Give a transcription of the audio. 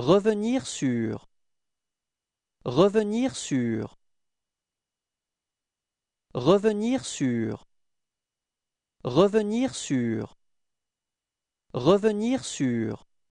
Revenir sur Revenir sur Revenir sur Revenir sur Revenir sur